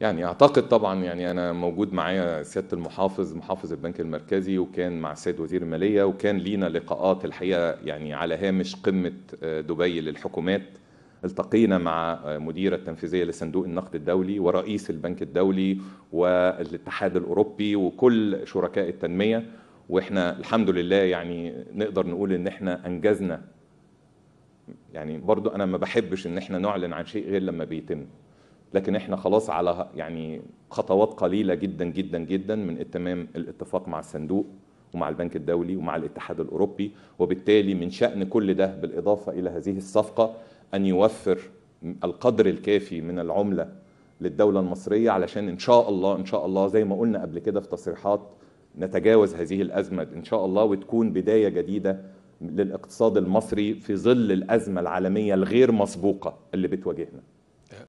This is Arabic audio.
يعني اعتقد طبعا يعني انا موجود معايا سياده المحافظ محافظ البنك المركزي وكان مع السيد وزير الماليه وكان لينا لقاءات الحقيقه يعني على هامش قمه آه، دبي للحكومات التقينا مع آه، مديرة التنفيذية لصندوق النقد الدولي ورئيس البنك الدولي والاتحاد الأوروبي وكل شركاء التنمية وإحنا الحمد لله يعني نقدر نقول إن إحنا أنجزنا يعني برضو أنا ما بحبش إن إحنا نعلن عن شيء غير لما بيتم لكن احنا خلاص على يعني خطوات قليله جدا جدا جدا من اتمام الاتفاق مع الصندوق ومع البنك الدولي ومع الاتحاد الاوروبي وبالتالي من شان كل ده بالاضافه الى هذه الصفقه ان يوفر القدر الكافي من العمله للدوله المصريه علشان ان شاء الله ان شاء الله زي ما قلنا قبل كده في تصريحات نتجاوز هذه الازمه ان شاء الله وتكون بدايه جديده للاقتصاد المصري في ظل الازمه العالميه الغير مسبوقه اللي بتواجهنا